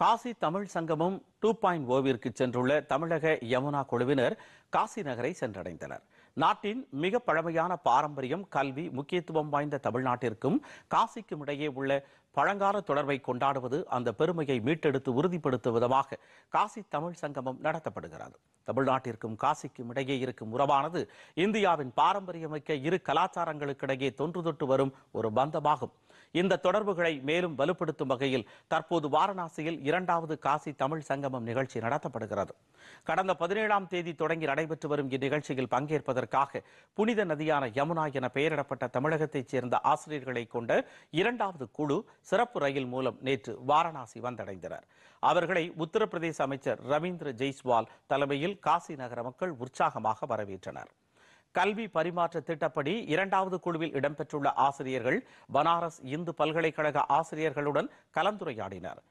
காசி தமிழ் சங்கமும் two point ஓவிற்கு சென்றுள்ள தமிழக யமுனா குழுவினர் காசி நகரை சென்றடைந்தனர் நாட்டின் மிக பழமையான பாரம்பரியம் கல்வி முக்கியத்துவம் வாய்ந்த தமிழ்நாட்டிற்கும் காசிக்கும் இடையே உள்ள பழங்கால தொடர்பை கொண்டாடுவது அந்த பெருமையை மீட்டெடுத்து உறுதிப்படுத்தும் விதமாக காசி தமிழ் சங்கமம் நடத்தப்படுகிறது தமிழ்நாட்டிற்கும் காசிக்கும் இடையே இருக்கும் உறவானது இந்தியாவின் பாரம்பரியமிக்க இரு கலாச்சாரங்களுக்கிடையே தொன்று தொட்டு வரும் ஒரு பந்தமாகும் இந்த தொடர்புகளை மேலும் வலுப்படுத்தும் வகையில் தற்போது வாரணாசியில் இரண்டாவது காசி தமிழ் சங்கமம் நிகழ்ச்சி நடத்தப்படுகிறது கடந்த பதினேழாம் தேதி தொடங்கி நடைபெற்று வரும் இந்நிகழ்ச்சியில் பங்கேற்பதற்கு செய்வதற்காக புனித நதியான யமுனா என பெயரிடப்பட்ட தமிழகத்தைச் சேர்ந்த ஆசிரியர்களை கொண்ட இரண்டாவது குழு சிறப்பு ரயில் மூலம் நேற்று வாரணாசி வந்தடைந்தனர் அவர்களை உத்தரப்பிரதேச அமைச்சர் ரவீந்திர ஜெய்ஸ்வால் தலைமையில் காசி நகர மக்கள் உற்சாகமாக வரவேற்றனர் கல்வி பரிமாற்ற திட்டப்படி இரண்டாவது குழுவில் இடம்பெற்றுள்ள ஆசிரியர்கள் பனாரஸ் இந்து பல்கலைக்கழக ஆசிரியர்களுடன் கலந்துரையாடினர்